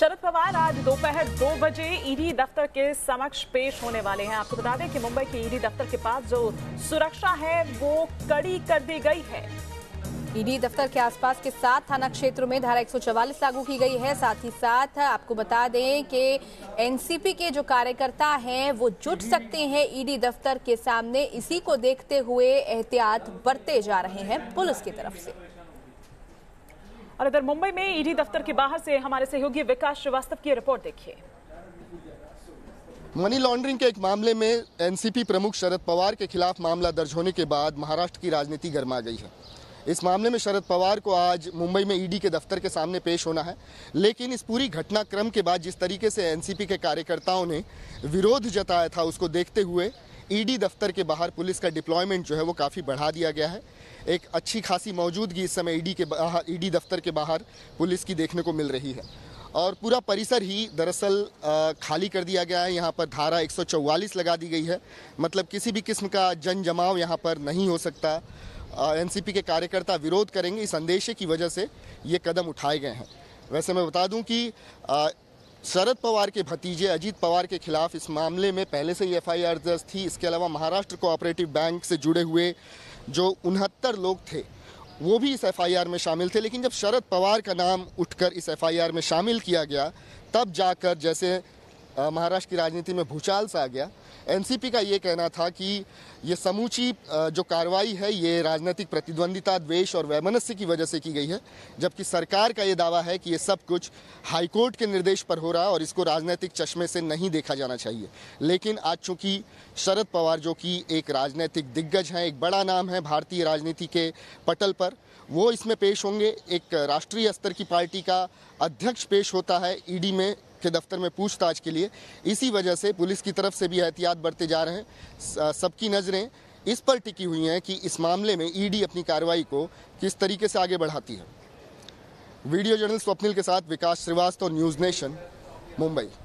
शरद पवार आज दोपहर दो बजे ईडी दफ्तर के समक्ष पेश होने वाले हैं आपको बता दें कि मुंबई के ईडी दफ्तर के पास जो सुरक्षा है वो कड़ी कर दी गई है ईडी दफ्तर के आसपास के सात थाना क्षेत्रों में धारा 144 लागू की गई है साथ ही साथ आपको बता दें कि एनसीपी के जो कार्यकर्ता हैं वो जुट सकते हैं ईडी दफ्तर के सामने इसी को देखते हुए एहतियात बरते जा रहे हैं पुलिस की तरफ से और इधर मुंबई में ईडी दफ्तर के बाहर से हमारे सहयोगी विकास श्रीवास्तव की रिपोर्ट देखिए मनी लॉन्ड्रिंग के एक मामले में एनसीपी प्रमुख शरद पवार के खिलाफ मामला दर्ज होने के बाद महाराष्ट्र की राजनीति गर्मा गई है इस मामले में शरद पवार को आज मुंबई में ईडी के दफ्तर के सामने पेश होना है लेकिन इस पूरी घटनाक्रम के बाद जिस तरीके से एनसीपी के कार्यकर्ताओं ने विरोध जताया था उसको देखते हुए ईडी दफ्तर के बाहर पुलिस का डिप्लॉयमेंट जो है वो काफ़ी बढ़ा दिया गया है एक अच्छी खासी मौजूदगी इस समय ईडी के बाहर ईडी दफ्तर के बाहर पुलिस की देखने को मिल रही है और पूरा परिसर ही दरअसल खाली कर दिया गया है यहाँ पर धारा 144 लगा दी गई है मतलब किसी भी किस्म का जन जमाव यहाँ पर नहीं हो सकता एनसीपी के कार्यकर्ता विरोध करेंगे इस अंदेशे की वजह से ये कदम उठाए गए हैं वैसे मैं बता दूं कि शरद पवार के भतीजे अजीत पवार के खिलाफ इस मामले में पहले से ही एफ दर्ज थी इसके अलावा महाराष्ट्र कोऑपरेटिव बैंक से जुड़े हुए जो उनहत्तर लोग थे वो भी इस एफआईआर में शामिल थे लेकिन जब शरद पवार का नाम उठकर इस एफआईआर में शामिल किया गया तब जाकर जैसे महाराष्ट्र की राजनीति में भूचाल सा आ गया एनसीपी का ये कहना था कि ये समूची जो कार्रवाई है ये राजनीतिक प्रतिद्वंदिता द्वेष और वैमनस्य की वजह से की गई है जबकि सरकार का ये दावा है कि ये सब कुछ हाईकोर्ट के निर्देश पर हो रहा है और इसको राजनीतिक चश्मे से नहीं देखा जाना चाहिए लेकिन आज चूँकि शरद पवार जो कि एक राजनीतिक दिग्गज हैं एक बड़ा नाम है भारतीय राजनीति के पटल पर वो इसमें पेश होंगे एक राष्ट्रीय स्तर की पार्टी का अध्यक्ष पेश होता है ईडी में के दफ्तर में पूछताछ के लिए इसी वजह से पुलिस की तरफ से भी एहतियात बढ़ते जा रहे हैं सबकी नज़रें इस पर टिकी हुई हैं कि इस मामले में ईडी अपनी कार्रवाई को किस तरीके से आगे बढ़ाती है वीडियो जर्नल स्वप्निल के साथ विकास श्रीवास्तव न्यूज़ नेशन मुंबई